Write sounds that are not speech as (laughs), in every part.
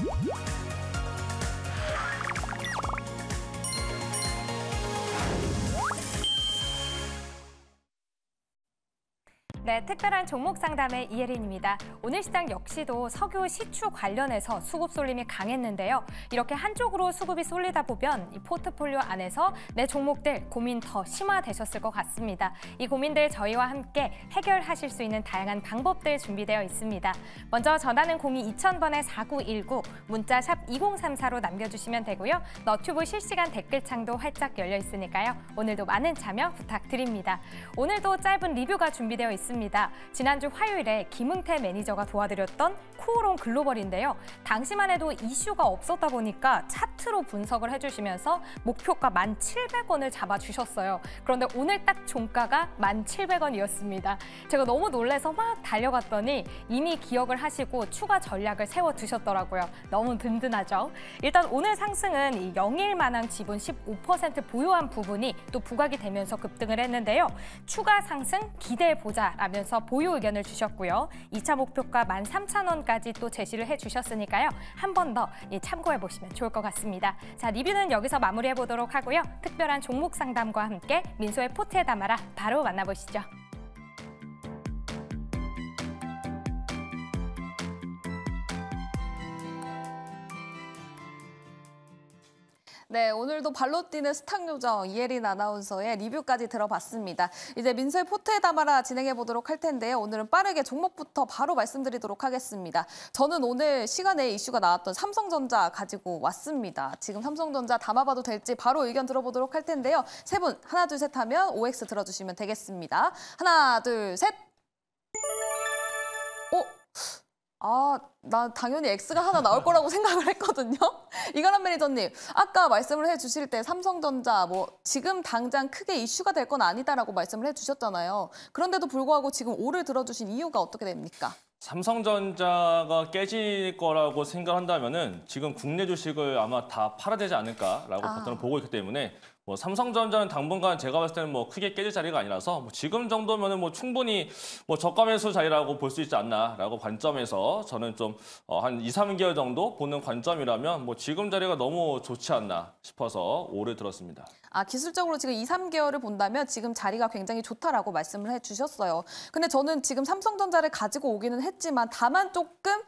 Música 네, 특별한 종목 상담의 이혜린입니다. 오늘 시장 역시도 석유 시추 관련해서 수급 쏠림이 강했는데요. 이렇게 한쪽으로 수급이 쏠리다 보면 이 포트폴리오 안에서 내 종목들 고민 더 심화되셨을 것 같습니다. 이 고민들 저희와 함께 해결하실 수 있는 다양한 방법들 준비되어 있습니다. 먼저 전화는 02 2000번에 4919, 문자 샵 2034로 남겨주시면 되고요. 너튜브 실시간 댓글창도 활짝 열려 있으니까요. 오늘도 많은 참여 부탁드립니다. 오늘도 짧은 리뷰가 준비되어 있습니다. 있습니다. 지난주 화요일에 김흥태 매니저가 도와드렸던 코오롱 글로벌인데요. 당시만 해도 이슈가 없었다 보니까 차트로 분석을 해주시면서 목표가 1,700원을 잡아주셨어요. 그런데 오늘 딱 종가가 1,700원이었습니다. 제가 너무 놀래서 막 달려갔더니 이미 기억을 하시고 추가 전략을 세워두셨더라고요. 너무 든든하죠? 일단 오늘 상승은 이영일만한 지분 15% 보유한 부분이 또 부각이 되면서 급등을 했는데요. 추가 상승 기대해보자 가면서 보유 의견을 주셨고요. 2차 목표가 13,000원까지 또 제시를 해주셨으니까요. 한 번더 예, 참고해보시면 좋을 것 같습니다. 자, 리뷰는 여기서 마무리해보도록 하고요. 특별한 종목 상담과 함께 민소의 포트에 담아라 바로 만나보시죠. 네, 오늘도 발로 뛰는 스탁 요정 이혜린 아나운서의 리뷰까지 들어봤습니다. 이제 민설 포트에 담아라 진행해 보도록 할 텐데요. 오늘은 빠르게 종목부터 바로 말씀드리도록 하겠습니다. 저는 오늘 시간에 이슈가 나왔던 삼성전자 가지고 왔습니다. 지금 삼성전자 담아봐도 될지 바로 의견 들어보도록 할 텐데요. 세 분 하나 둘 셋 하면 OX 들어주시면 되겠습니다. 하나 둘 셋. 오. 어? 아, 나 당연히 X가 하나 나올 거라고 (laughs) 생각을 했거든요. (laughs) 이가람 매니저님, 아까 말씀을 해주실 때 삼성전자 뭐 지금 당장 크게 이슈가 될 건 아니다라고 말씀을 해주셨잖아요. 그런데도 불구하고 지금 오를 들어주신 이유가 어떻게 됩니까? 삼성전자가 깨질 거라고 생각한다면 은 지금 국내 주식을 아마 다 팔아야 되지 않을까라고 아. 보고 있기 때문에 뭐 삼성전자는 당분간 제가 봤을 때는 뭐 크게 깨질 자리가 아니라서 뭐 지금 정도면은 뭐 충분히 뭐 저가 매수 자리라고 볼 수 있지 않나라고 관점에서 저는 좀한 어 2, 3개월 정도 보는 관점이라면 뭐 지금 자리가 너무 좋지 않나 싶어서 오래 들었습니다. 아 기술적으로 지금 2, 3개월을 본다면 지금 자리가 굉장히 좋다라고 말씀을 해주셨어요. 근데 저는 지금 삼성전자를 가지고 오기는 했지만 다만 조금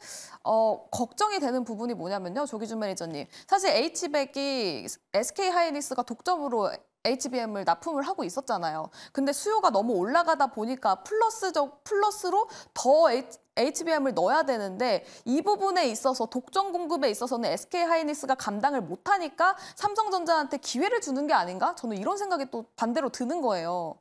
어, 걱정이 되는 부분이 뭐냐면요. 조기준 매니저님. 사실 h 1 0 0이 SK하이닉스가 독점으로 일시적으로 HBM을 납품을 하고 있었잖아요. 근데 수요가 너무 올라가다 보니까 플러스적 플러스로 더 H, HBM을 넣어야 되는데 이 부분에 있어서 독점 공급에 있어서는 SK 하이닉스가 감당을 못 하니까 삼성전자한테 기회를 주는 게 아닌가? 저는 이런 생각이 또 반대로 드는 거예요.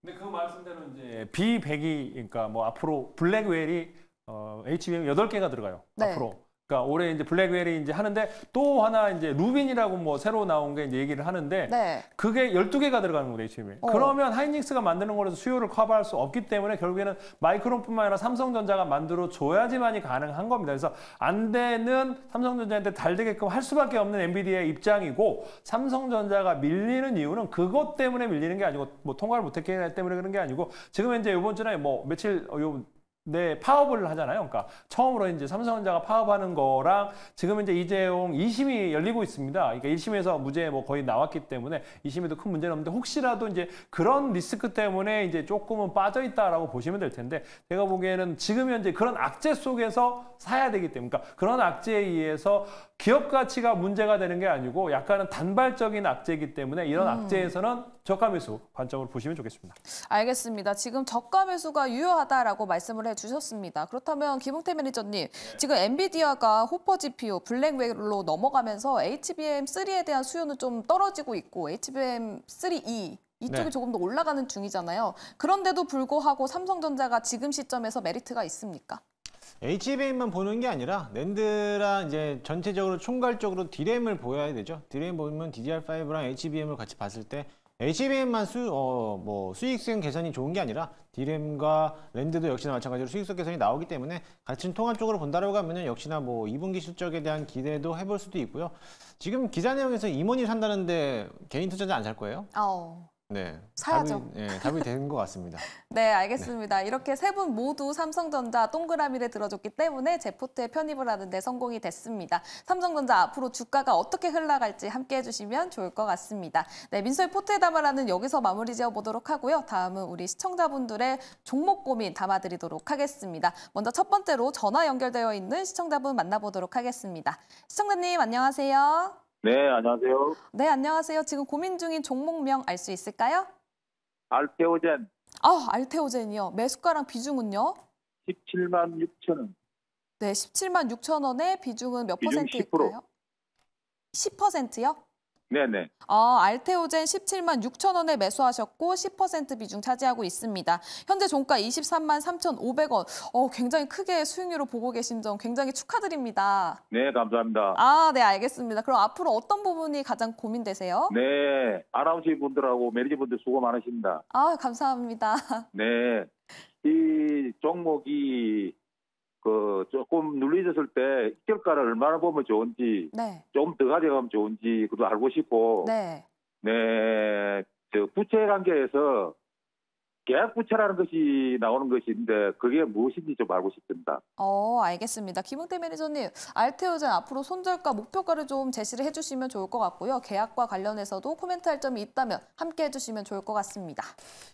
근데 그 말씀대로 이제 b 1 0 0 그러니까 뭐 앞으로 블랙웰이 어, HBM 8개가 들어가요. 네. 앞으로 그러니까 올해 이제 블랙웰이 이제 하는데 또 하나 이제 루빈이라고 뭐 새로 나온 게 이제 얘기를 하는데 네. 그게 12개가 들어가는 거예요, HM이. 어. 그러면 하이닉스가 만드는 거라서 수요를 커버할 수 없기 때문에 결국에는 마이크론뿐만 아니라 삼성전자가 만들어 줘야지만이 가능한 겁니다. 그래서 안 되는 삼성전자한테 달되게끔 할 수밖에 없는 엔비디아의 입장이고 삼성전자가 밀리는 이유는 그것 때문에 밀리는 게 아니고 뭐 통과를 못 했기 때문에 그런 게 아니고 지금 이제 이번 주나 뭐 며칠 어, 요 네, 파업을 하잖아요. 그러니까 처음으로 이제 삼성전자가 파업하는 거랑 지금 이제 이재용 2심이 열리고 있습니다. 그러니까 1심에서 무죄 뭐 거의 나왔기 때문에 2심에도 큰 문제는 없는데 혹시라도 이제 그런 리스크 때문에 이제 조금은 빠져 있다라고 보시면 될 텐데 제가 보기에는 지금 현재 그런 악재 속에서 사야 되기 때문에 그러니까 그런 악재에 의해서 기업 가치가 문제가 되는 게 아니고 약간은 단발적인 악재이기 때문에 이런 음. 악재에서는 저가 매수 관점으로 보시면 좋겠습니다. 알겠습니다. 지금 저가 매수가 유효하다라고 말씀을 해주셨습니다. 그렇다면 김홍태 매니저님, 네. 지금 엔비디아가 호퍼 GPU 블랙웨로 넘어가면서 HBM3에 대한 수요는 좀 떨어지고 있고 HBM3E e 이쪽이 네. 조금 더 올라가는 중이잖아요. 그런데도 불구하고 삼성전자가 지금 시점에서 메리트가 있습니까? HBM만 보는 게 아니라 랜드랑 이제 전체적으로 총괄적으로 D램을 보여야 되죠. D램 보면 DDR5랑 HBM을 같이 봤을 때 HBM만 수, 어, 뭐 수익성 개선이 좋은 게 아니라 디램과 랜드도 역시나 마찬가지로 수익성 개선이 나오기 때문에 같은 통합 쪽으로 본다라고 하면은 역시나 뭐 2분기 실적에 대한 기대도 해볼 수도 있고요. 지금 기자 내용에서 임원이 산다는데 개인 투자자 안 살 거예요? 어. 네. 사야죠. 답이, 예, 답이 된 것 같습니다. (laughs) 네, 알겠습니다. 네. 이렇게 세 분 모두 삼성전자 동그라미를 들어줬기 때문에 제포트에 편입을 하는데 성공이 됐습니다. 삼성전자 앞으로 주가가 어떻게 흘러갈지 함께 해주시면 좋을 것 같습니다. 네, 민소 포트에 담아라는 여기서 마무리 지어보도록 하고요. 다음은 우리 시청자분들의 종목 고민 담아드리도록 하겠습니다. 먼저 첫 번째로 전화 연결되어 있는 시청자분 만나보도록 하겠습니다. 시청자님 안녕하세요. 네, 안녕하세요. 네, 안녕하세요. 지금 고민 중인 종목명 알 수 있을까요? 알테오젠. 아, 알테오젠이요. 매수가랑 비중은요? 17만 6천 원. 네, 17만 6천 원의 비중은 몇 비중 퍼센트일까요? 10%요? 네네. 어, 알테오젠 17만 6천 원에 매수하셨고 10% 비중 차지하고 있습니다. 현재 종가 23만 3,500원. 어, 굉장히 크게 수익률을 보고 계신 점 굉장히 축하드립니다. 네, 감사합니다. 아, 네, 알겠습니다. 그럼 앞으로 어떤 부분이 가장 고민되세요? 네, 아나운서 분들하고 매니저 분들 수고 많으십니다. 아, 감사합니다. 네, 이 종목이 그 조금 눌리졌을 때 결과를 얼마나 보면 좋은지 네. 조금 더 가져가면 좋은지 그도 알고 싶고 네. 네, 저 부채 관계에서 계약 부채라는 것이 나오는 것인데 그게 무엇인지 좀 알고 싶습니다. 어, 알겠습니다. 김웅태 매니저님, 알테오젠 앞으로 손절가 목표가를 좀 제시를 해주시면 좋을 것 같고요. 계약과 관련해서도 코멘트할 점이 있다면 함께 해주시면 좋을 것 같습니다.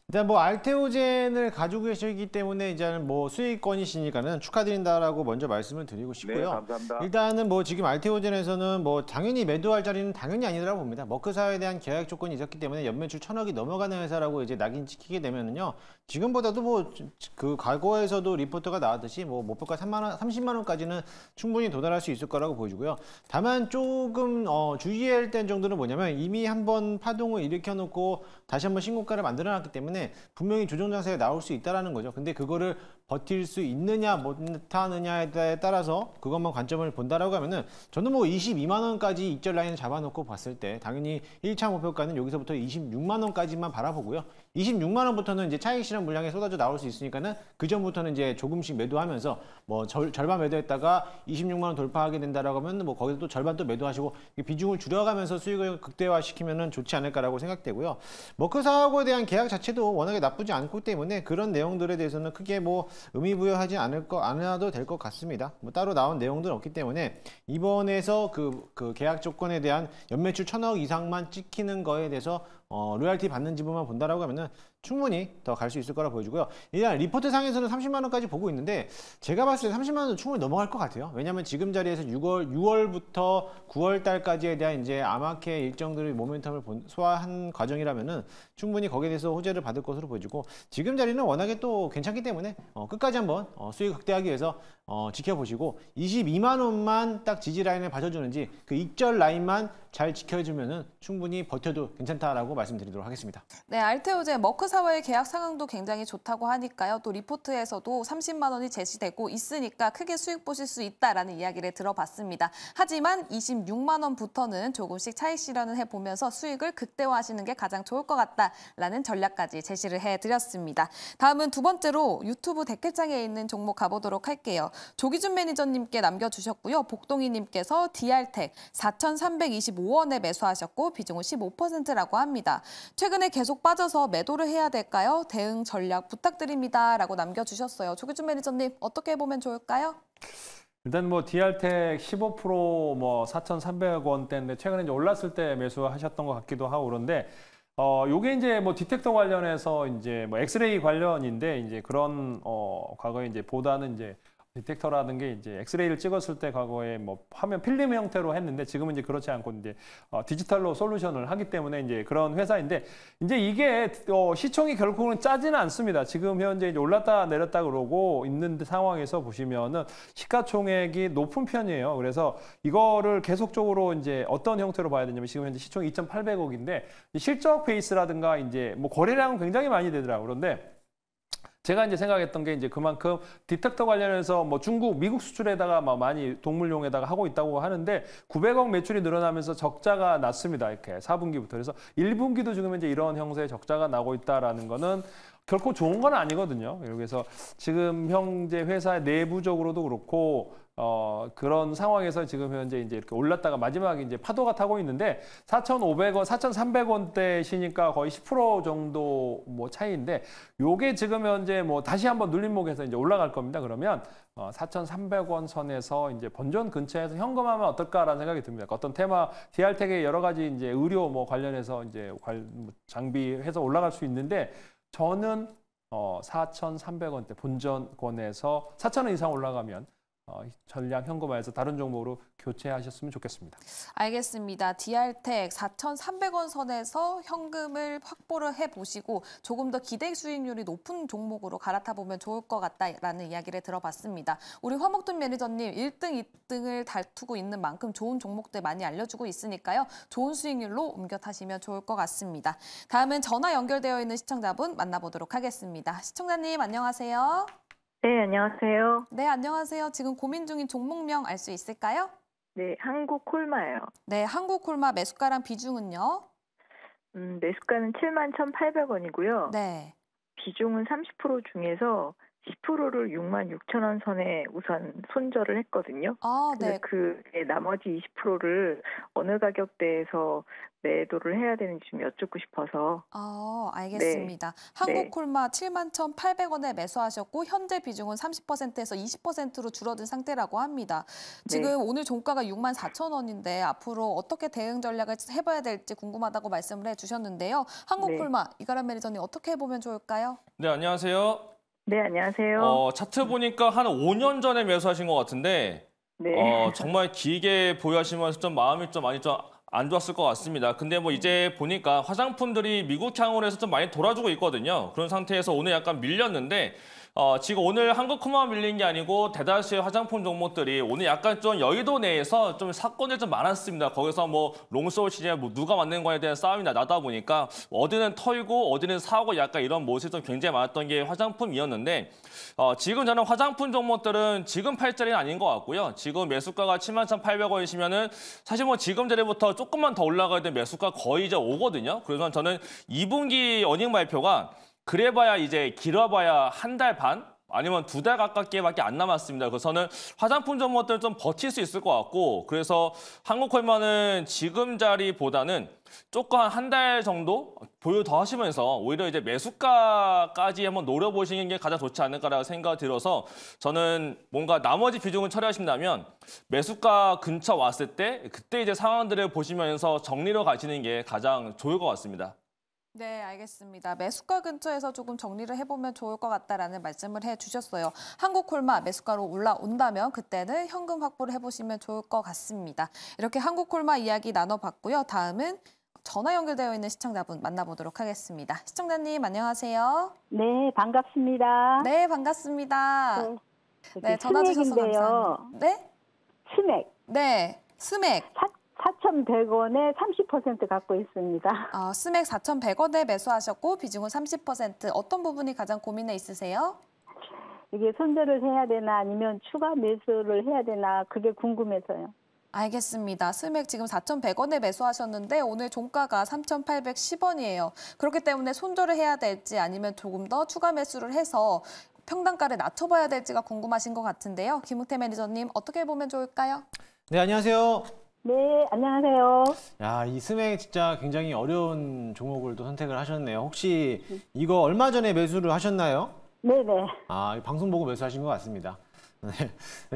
일단 뭐 알테오젠을 가지고 계시기 때문에 이제는 뭐 수익권이시니까는 축하드린다라고 먼저 말씀을 드리고 네, 싶고요. 네, 감사합니다. 일단은 뭐 지금 알테오젠에서는 뭐 당연히 매도할 자리는 당연히 아니라고 봅니다. 머크사에 대한 계약 조건이 있었기 때문에 연매출 천억이 넘어가는 회사라고 이제 낙인 찍히게 되면은 보면요 지금보다도 뭐 그 과거에서도 리포터가 나왔듯이 뭐 목표가 3만 원, 30만 원까지는 충분히 도달할 수 있을 거라고 보여지고요. 다만 조금 어, 주의해야 될 정도는 뭐냐면 이미 한 번 파동을 일으켜 놓고 다시 한번 신고가를 만들어 놨기 때문에 분명히 조정 장세가 나올 수 있다라는 거죠. 근데 그거를 버틸 수 있느냐 못하느냐에 따라서 그것만 관점을 본다라고 하면은 저는 뭐 22만 원까지 입절 라인을 잡아 놓고 봤을 때 당연히 1차 목표가는 여기서부터 26만 원까지만 바라보고요. 26만 원부터는 이제 차익 실 넘치는 물량이 쏟아져 나올 수 있으니까는 그 전부터는 이제 조금씩 매도하면서 뭐 절, 절반 매도했다가 26만 원 돌파하게 된다라고 하면 뭐 거기서 또 절반 또 매도하시고 비중을 줄여가면서 수익을 극대화시키면은 좋지 않을까라고 생각되고요. 머크 사하고에 대한 계약 자체도 워낙에 나쁘지 않고 때문에 그런 내용들에 대해서는 크게 뭐 의미 부여하지 않을 거 않아도 될 것 같습니다. 뭐 따로 나온 내용들은 없기 때문에 이번에서 그, 그 계약 조건에 대한 연매출 천억 이상만 찍히는 거에 대해서 어, 로얄티 받는 지분만 본다라고 하면은 충분히 더 갈 수 있을 거라 보여지고요. 일단 리포트 상에서는 30만 원까지 보고 있는데 제가 봤을 때 30만 원은 충분히 넘어갈 것 같아요. 왜냐하면 지금 자리에서 6월 6월부터 9월 달까지에 대한 이제 아마케 일정들의 모멘텀을 본, 소화한 과정이라면은 충분히 거기에 대해서 호재를 받을 것으로 보여지고 지금 자리는 워낙에 또 괜찮기 때문에 어, 끝까지 한번 어, 수익 극대하기 위해서 어, 지켜보시고 22만 원만 딱 지지 라인을 받쳐주는지 그 입절 라인만 잘 지켜주면은 충분히 버텨도 괜찮다라고. 말씀드리도록 하겠습니다. 네, 알테오제 머크사와의 계약 상황도 굉장히 좋다고 하니까요. 또 리포트에서도 30만 원이 제시되고 있으니까 크게 수익 보실 수 있다라는 이야기를 들어봤습니다. 하지만 26만 원부터는 조금씩 차익 실현을 해보면서 수익을 극대화하시는 게 가장 좋을 것 같다라는 전략까지 제시를 해드렸습니다. 다음은 두 번째로 유튜브 댓글창에 있는 종목 가보도록 할게요. 조기준 매니저님께 남겨주셨고요. 복동이님께서 디알텍 4,325원에 매수하셨고 비중은 15%라고 합니다. 했습니다. 최근에 계속 빠져서 매도를 해야 될까요? 대응 전략 부탁드립니다. 라고 남겨주셨어요. 조규준 매니저님 어떻게 보면 좋을까요? 일단 뭐 디알텍 15%뭐 4,300원대인데 최근에 이제 올랐을 때 매수하셨던 것 같기도 하고 그런데 어 요게 이제 뭐 디텍터 관련해서 이제 뭐 엑스레이 관련인데 이제 그런 어 과거에 이제 보다는 이제 디텍터라는 게 이제 엑스레이를 찍었을 때 과거에 뭐 화면 필름 형태로 했는데 지금은 이제 그렇지 않고 이제 어 디지털로 솔루션을 하기 때문에 이제 그런 회사인데 이제 이게 어 시총이 결국은 짜지는 않습니다. 지금 현재 올랐다 내렸다 그러고 있는 상황에서 보시면은 시가총액이 높은 편이에요. 그래서 이거를 계속적으로 이제 어떤 형태로 봐야 되냐면 지금 현재 시총이 2,800억인데 실적 페이스라든가 이제 뭐 거래량은 굉장히 많이 되더라고요. 그런데 제가 이제 생각했던 게 이제 그만큼 디텍터 관련해서 뭐 중국, 미국 수출에다가 막 많이 동물용에다가 하고 있다고 하는데 900억 매출이 늘어나면서 적자가 났습니다. 이렇게 4분기부터. 그래서 1분기도 지금 이제 이런 형세의 적자가 나고 있다라는 거는 결코 좋은 건 아니거든요. 그래서 지금 형제 회사 내부적으로도 그렇고 어, 그런 상황에서 지금 현재 이제 이렇게 올랐다가 마지막에 이제 파도가 타고 있는데 4,500원, 4,300원대시니까 거의 10% 정도 뭐 차이인데 요게 지금 현재 뭐 다시 한번 눌림목에서 이제 올라갈 겁니다. 그러면 어, 4,300원 선에서 이제 본전 근처에서 현금하면 어떨까라는 생각이 듭니다. 어떤 테마 디알텍의 여러 가지 이제 의료 뭐 관련해서 이제 뭐 장비 해서 올라갈 수 있는데 저는 어, 4,300원대 본전권에서 4,000원 이상 올라가면 어, 전략 현금화해서 다른 종목으로 교체하셨으면 좋겠습니다. 알겠습니다. 디알텍 4,300원 선에서 현금을 확보를 해보시고 조금 더 기대 수익률이 높은 종목으로 갈아타보면 좋을 것 같다라는 이야기를 들어봤습니다. 우리 화목돈 매니저님 1등, 2등을 다투고 있는 만큼 좋은 종목들 많이 알려주고 있으니까요. 좋은 수익률로 옮겨 타시면 좋을 것 같습니다. 다음은 전화 연결되어 있는 시청자분 만나보도록 하겠습니다. 시청자님 안녕하세요. 네, 안녕하세요. 네, 안녕하세요. 지금 고민 중인 종목명 알 수 있을까요? 네, 한국 콜마예요. 네, 한국 콜마 매수가랑 비중은요? 음, 매수가는 71,800원이고요. 네. 비중은 30% 중에서 10%를 6만 6천 원 선에 우선 손절을 했거든요. 아, 네. 그 네, 나머지 20%를 어느 가격대에서 매도를 해야 되는지 좀 여쭙고 싶어서. 아, 네. 알겠습니다. 네. 한국콜마 네. 7만 1,800원에 매수하셨고 현재 비중은 30%에서 20%로 줄어든 상태라고 합니다. 네. 지금 네. 오늘 종가가 6만 4천 원인데 앞으로 어떻게 대응 전략을 해봐야 될지 궁금하다고 말씀을 해주셨는데요. 한국콜마 이가람 매니저님 어떻게 해보면 좋을까요? 네, 안녕하세요. 네, 안녕하세요. 어, 차트 보니까 한 5년 전에 매수하신 것 같은데 네. 어, 정말 길게 보유하시면서 좀 마음이 좀 많이 좀 안 좋았을 것 같습니다. 근데 뭐 이제 보니까 화장품들이 미국 향으로 해서 좀 많이 돌아주고 있거든요. 그런 상태에서 오늘 약간 밀렸는데 어, 지금 오늘 한국코만 밀린 게 아니고 대다수의 화장품 종목들이 오늘 약간 좀 여의도 내에서 좀 사건이 좀 많았습니다. 거기서 뭐롱소울 시즌에 뭐 누가 맞는 거에 대한 싸움이 나다 보니까 어디는 털고 어디는 사고 약간 이런 모습이 좀 굉장히 많았던 게 화장품이었는데 어, 지금 저는 화장품 종목들은 지금 팔 자리는 아닌 것 같고요. 지금 매수가가 71,800원이시면은 사실 뭐 지금 자리부터 조금만 더 올라가야 된 매수가 거의 이제 오거든요. 그래서 저는 2분기 어닝 발표가 그래봐야 이제 길어봐야 한 달 반? 아니면 두 달 가깝게밖에 안 남았습니다. 그래서 저는 화장품 전문업들좀 버틸 수 있을 것 같고 그래서 한국콜마는 지금 자리보다는 조금 한 달 정도 보유 더 하시면서 오히려 이제 매수가까지 한번 노려보시는 게 가장 좋지 않을까라고 생각이 들어서 저는 뭔가 나머지 비중을 처리하신다면 매수가 근처 왔을 때 그때 이제 상황들을 보시면서 정리로 가시는 게 가장 좋을 것 같습니다. 네, 알겠습니다. 매수가 근처에서 조금 정리를 해보면 좋을 것 같다라는 말씀을 해주셨어요. 한국콜마 매수가로 올라온다면 그때는 현금 확보를 해보시면 좋을 것 같습니다. 이렇게 한국콜마 이야기 나눠봤고요. 다음은 전화 연결되어 있는 시청자분 만나보도록 하겠습니다. 시청자님 안녕하세요. 네, 반갑습니다. 네, 반갑습니다. 네, 네 전화 주셔서 감사합니다. 네? 스맥. 네, 스맥. 사, 4,100원에 30% 갖고 있습니다. 아, 스맥 4,100원에 매수하셨고 비중은 30%. 어떤 부분이 가장 고민에 있으세요? 이게 손절을 해야 되나 아니면 추가 매수를 해야 되나 그게 궁금해서요. 알겠습니다. 스맥 지금 4,100원에 매수하셨는데 오늘 종가가 3,810원이에요. 그렇기 때문에 손절을 해야 될지 아니면 조금 더 추가 매수를 해서 평단가를 낮춰봐야 될지가 궁금하신 것 같은데요. 김웅태 매니저님 어떻게 보면 좋을까요? 네, 안녕하세요. 네, 안녕하세요. 야, 이 스맥 진짜 굉장히 어려운 종목을 또 선택을 하셨네요. 혹시 음. 이거 얼마 전에 매수를 하셨나요? 네네. 아, 방송 보고 매수하신 것 같습니다. 네.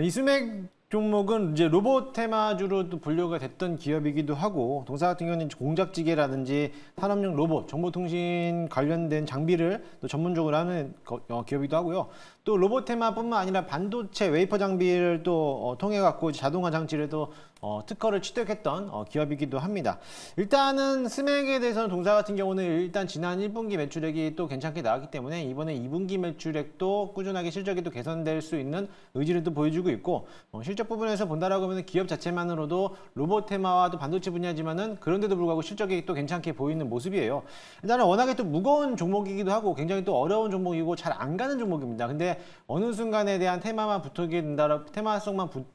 이 스맥 종목은 이제 로봇 테마주로 또 분류가 됐던 기업이기도 하고 동사 같은 경우는 공작지게라든지 산업용 로봇, 정보통신 관련된 장비를 또 전문적으로 하는 어, 기업이기도 하고요. 또 로봇 테마뿐만 아니라 반도체 웨이퍼 장비를 또 어, 통해 갖고 자동화 장치를 또 어, 특허를 취득했던 어, 기업이기도 합니다. 일단은 스맥에 대해서는 동사 같은 경우는 일단 지난 1분기 매출액이 또 괜찮게 나왔기 때문에 이번에 2분기 매출액도 꾸준하게 실적이 또 개선될 수 있는 의지를 또 보여주고 있고 어, 실적 부분에서 본다라고 하면 기업 자체만으로도 로봇 테마와 도 반도체 분야지만은 그런데도 불구하고 실적이 또 괜찮게 보이는 모습이에요. 일단은 워낙에 또 무거운 종목이기도 하고 굉장히 또 어려운 종목이고 잘 안 가는 종목입니다. 근데 어느 순간에 대한 테마만 붙게 어 된다, 테마성만 붙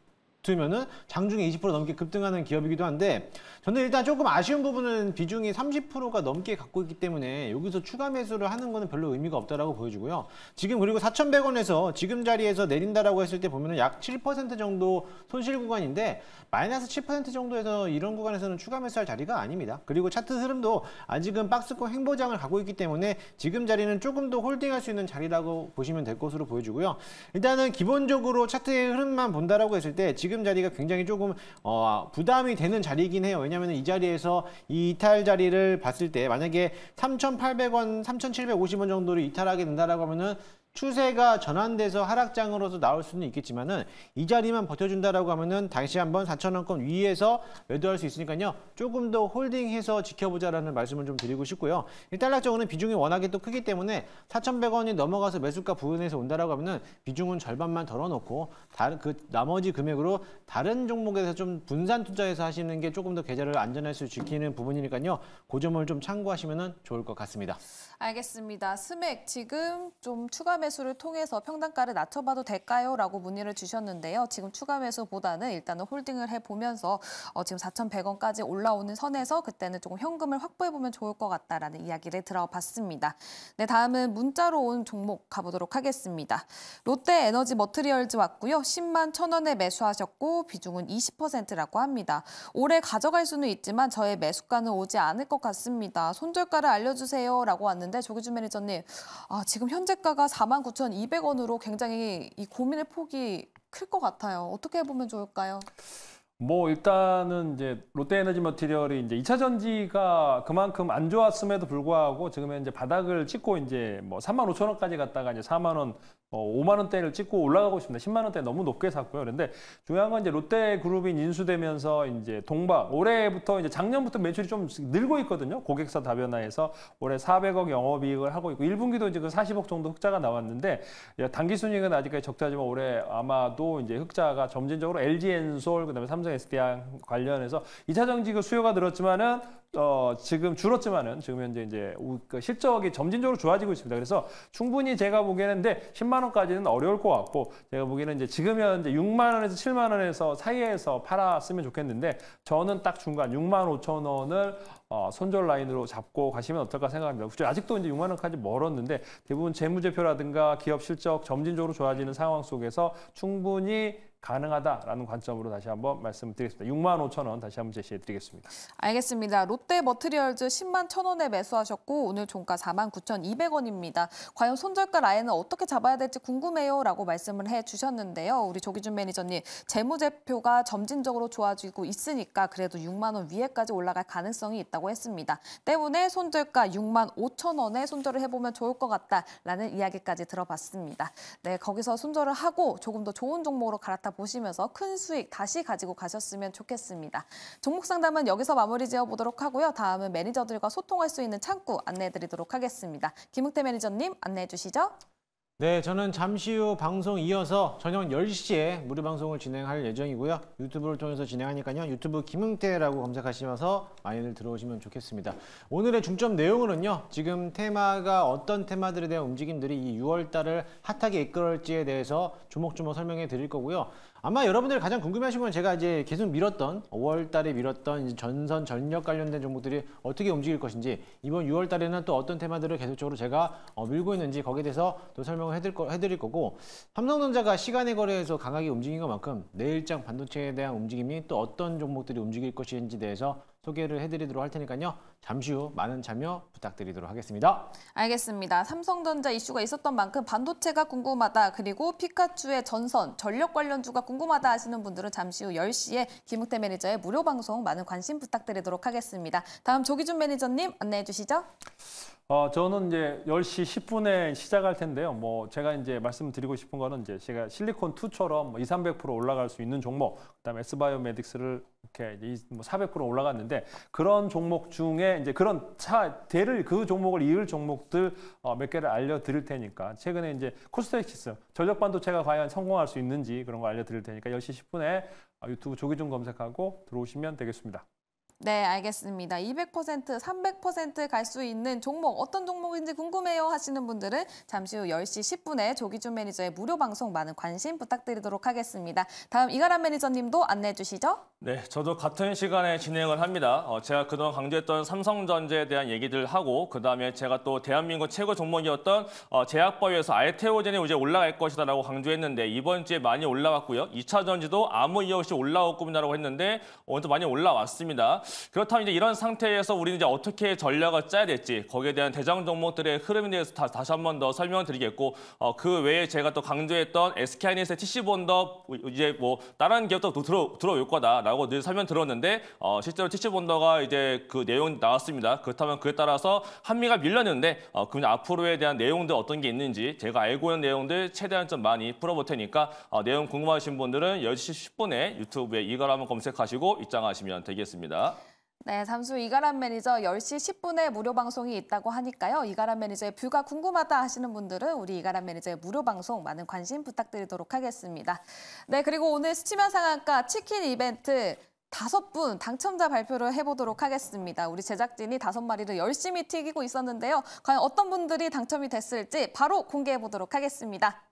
붙면은 장중에 20% 넘게 급등하는 기업이기도 한데 저는 일단 조금 아쉬운 부분은 비중이 30%가 넘게 갖고 있기 때문에 여기서 추가 매수를 하는 거는 별로 의미가 없다라고 보여지고요. 지금 그리고 4,100원에서 지금 자리에서 내린다라고 했을 때 보면은 약7% 정도 손실 구간인데 마이너스 7% 정도에서 이런 구간에서는 추가 매수할 자리가 아닙니다. 그리고 차트 흐름도 아직은 박스권 행보장을 갖고 있기 때문에 지금 자리는 조금 더 홀딩할 수 있는 자리라고 보시면 될 것으로 보여지고요. 일단은 기본적으로 차트의 흐름만 본다라고 했을 때 지금 지금 자리가 굉장히 조금 어, 부담이 되는 자리이긴 해요. 왜냐하면 이 자리에서 이 이탈 자리를 봤을 때 만약에 3,800원, 3,750원 정도로 이탈하게 된다라고 하면은 추세가 전환돼서 하락장으로서 나올 수는 있겠지만은 이 자리만 버텨준다라고 하면은 다시 한번 4천 원권 위에서 매도할 수 있으니까요. 조금 더 홀딩해서 지켜보자라는 말씀을 좀 드리고 싶고요. 단락적으로는 비중이 워낙에 또 크기 때문에 4,100원이 넘어가서 매수가 부근에서 온다라고 하면은 비중은 절반만 덜어놓고 다른 그 나머지 금액으로 다른 종목에서 좀 분산 투자해서 하시는 게 조금 더 계좌를 안전할 수 지키는 부분이니까요. 그 점을 좀 참고하시면은 좋을 것 같습니다. 알겠습니다. 스맥 지금 좀 추가 매수를 통해서 평단가를 낮춰봐도 될까요? 라고 문의를 주셨는데요. 지금 추가 매수보다는 일단은 홀딩을 해보면서 어, 지금 4,100원까지 올라오는 선에서 그때는 조금 현금을 확보해보면 좋을 것 같다라는 이야기를 들어봤습니다. 네, 다음은 문자로 온 종목 가보도록 하겠습니다. 롯데 에너지 머트리얼즈 왔고요. 10만 1,000원에 매수하셨고 비중은 20%라고 합니다. 올해 가져갈 수는 있지만 저의 매수가는 오지 않을 것 같습니다. 손절가를 알려주세요 라고 왔는데 조기주 매니저님, 아, 지금 현재가가 4만 49,200원으로 굉장히 이 고민의 폭이 클 것 같아요. 어떻게 보면 좋을까요? 뭐 일단은 이제 롯데에너지 머티리얼이 이제 2차 전지가 그만큼 안 좋았음에도 불구하고 지금 현재 바닥을 찍고 이제 뭐3 5 0 0 0 원까지 갔다가 이제 4만 원 5만 어, 원대를 찍고 올라가고 있습니다. 10만 원대 너무 높게 샀고요. 그런데 중요한 건 이제 롯데그룹이 인수되면서 이제 동방 올해부터 이제 작년부터 매출이 좀 늘고 있거든요. 고객사 다변화에서 올해 400억 영업이익을 하고 있고 1분기도 이제 그 40억 정도 흑자가 나왔는데 예, 단기 순이익은 아직까지 적자지만 올해 아마도 이제 흑자가 점진적으로 LG 엔솔 그다음에 삼성 SDI 관련해서 2차 정지 그 수요가 늘었지만은 어, 지금 줄었지만은 지금 현재 이제 그 실적이 점진적으로 좋아지고 있습니다. 그래서 충분히 제가 보기에는 근데 10만 원까지는 어려울 것 같고 제가 보기에는 이제 지금 현재 6만 원에서 7만 원에서 사이에서 팔았으면 좋겠는데 저는 딱 중간 6만 5천 원을 어, 손절 라인으로 잡고 가시면 어떨까 생각합니다. 아직도 이제 6만 원까지 멀었는데 대부분 재무제표라든가 기업 실적 점진적으로 좋아지는 상황 속에서 충분히 가능하다라는 관점으로 다시 한번 말씀드리겠습니다. 6만 5천 원 다시 한번 제시해 드리겠습니다. 알겠습니다. 롯데 머트리얼즈 10만 1천 원에 매수하셨고 오늘 종가 4만 9,200원입니다. 과연 손절가 라인은 어떻게 잡아야 될지 궁금해요 라고 말씀을 해주셨는데요. 우리 조기준 매니저님 재무제표가 점진적으로 좋아지고 있으니까 그래도 6만 원 위에까지 올라갈 가능성이 있다고 했습니다. 때문에 손절가 6만 5천 원에 손절을 해보면 좋을 것 같다라는 이야기까지 들어봤습니다. 네, 거기서 손절을 하고 조금 더 좋은 종목으로 갈아타 보시면서 큰 수익 다시 가지고 가셨으면 좋겠습니다. 종목 상담은 여기서 마무리 지어보도록 하고요. 다음은 매니저들과 소통할 수 있는 창구 안내해드리도록 하겠습니다. 김흥태 매니저님 안내해 주시죠. 네, 저는 잠시 후 방송 이어서 저녁 10시에 무료 방송을 진행할 예정이고요. 유튜브를 통해서 진행하니까요. 유튜브 김흥태라고 검색하시면서 많이들 들어오시면 좋겠습니다. 오늘의 중점 내용은요. 지금 테마가 어떤 테마들에 대한 움직임들이 이 6월달을 핫하게 이끌을지에 대해서 조목조목 설명해 드릴 거고요. 아마 여러분들이 가장 궁금해하신 건 제가 이제 계속 밀었던 5월 달에 밀었던 전선 전력 관련된 종목들이 어떻게 움직일 것인지 이번 6월 달에는 또 어떤 테마들을 계속적으로 제가 어, 밀고 있는지 거기에 대해서 또 설명을 해드릴, 거, 해드릴 거고 삼성전자가 시간의 거래에서 강하게 움직인 것만큼 내일장 반도체에 대한 움직임이 또 어떤 종목들이 움직일 것인지 대해서 소개를 해드리도록 할 테니까요. 잠시 후 많은 참여 부탁드리도록 하겠습니다. 알겠습니다. 삼성전자 이슈가 있었던 만큼 반도체가 궁금하다 그리고 피카츄의 전선, 전력 관련주가 궁금하다 하시는 분들은 잠시 후 10시에 김욱태 매니저의 무료 방송 많은 관심 부탁드리도록 하겠습니다. 다음 조기준 매니저님 안내해 주시죠. 어, 저는 이제 10시 10분에 시작할 텐데요. 뭐 제가 이제 말씀드리고 싶은 거는 이제 제가 실리콘 2처럼 뭐 2, 300% 올라갈 수 있는 종목, 그다음에 S바이오메딕스를 이렇게 4 0 0 올라갔는데 그런 종목 중에 이제 그런 차 대를 그 종목을 이을 종목들 어, 몇 개를 알려드릴 테니까 최근에 이제 코스닥 시스 전력 반도체가 과연 성공할 수 있는지 그런 거 알려드릴 테니까 10시 10분에 어, 유튜브 조기중 검색하고 들어오시면 되겠습니다. 네, 알겠습니다. 200%, 300%갈 수 있는 종목, 어떤 종목인지 궁금해요 하시는 분들은 잠시 후 10시 10분에 조기준 매니저의 무료 방송 많은 관심 부탁드리도록 하겠습니다. 다음 이가람 매니저님도 안내해 주시죠. 네, 저도 같은 시간에 진행을 합니다. 어, 제가 그동안 강조했던 삼성전자에 대한 얘기들 하고 그다음에 제가 또 대한민국 최고 종목이었던 어, 제약바이오에서 알테오젠이 이제 올라갈 것이다라고 강조했는데 이번 주에 많이 올라왔고요. 2차 전지도 아무 이유 없이 올라올 겁니다라고 했는데 오늘도 많이 올라왔습니다. 그렇다면 이제 이런 상태에서 우리는 이제 어떻게 전략을 짜야 될지 거기에 대한 대장 종목들의 흐름에 대해서 다, 다시 한 번 더 설명을 드리겠고 어, 그 외에 제가 또 강조했던 SK하이닉스의 TC본더 이제 뭐 다른 기업도 들어, 들어올 거다라고 늘 설명 들었는데 어, 실제로 TC본더가 이제 그 내용이 나왔습니다. 그렇다면 그에 따라서 한미가 밀렸는데 어, 그럼 앞으로에 대한 내용들 어떤 게 있는지 제가 알고 있는 내용들 최대한 좀 많이 풀어볼 테니까 어, 내용 궁금하신 분들은 10시 10분에 유튜브에 이걸 한번 검색하시고 입장하시면 되겠습니다. 네, 잠수 이가람 매니저 10시 10분에 무료 방송이 있다고 하니까요. 이가람 매니저의 뷰가 궁금하다 하시는 분들은 우리 이가람 매니저의 무료 방송 많은 관심 부탁드리도록 하겠습니다. 네, 그리고 오늘 스치면 상한가 치킨 이벤트 다섯 분 당첨자 발표를 해보도록 하겠습니다. 우리 제작진이 다섯 마리를 열심히 튀기고 있었는데요. 과연 어떤 분들이 당첨이 됐을지 바로 공개해보도록 하겠습니다.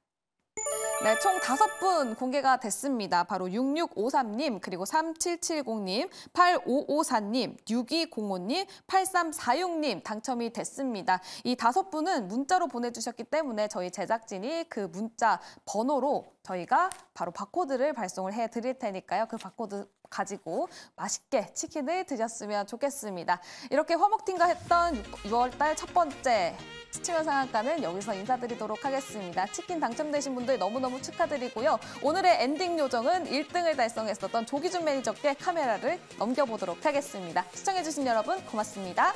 네, 총 다섯 분 공개가 됐습니다. 바로 6653님, 그리고 3770님, 8554님, 6205님, 8346님 당첨이 됐습니다. 이 다섯 분은 문자로 보내주셨기 때문에 저희 제작진이 그 문자 번호로 저희가 바로 바코드를 발송을 해드릴 테니까요. 그 바코드 가지고 맛있게 치킨을 드셨으면 좋겠습니다. 이렇게 화목팀과 했던 6월달 첫 번째 시청자 상한가는 여기서 인사드리도록 하겠습니다. 치킨 당첨되신 분들 너무너무 축하드리고요. 오늘의 엔딩 요정은 1등을 달성했었던 조기준 매니저께 카메라를 넘겨보도록 하겠습니다. 시청해주신 여러분 고맙습니다.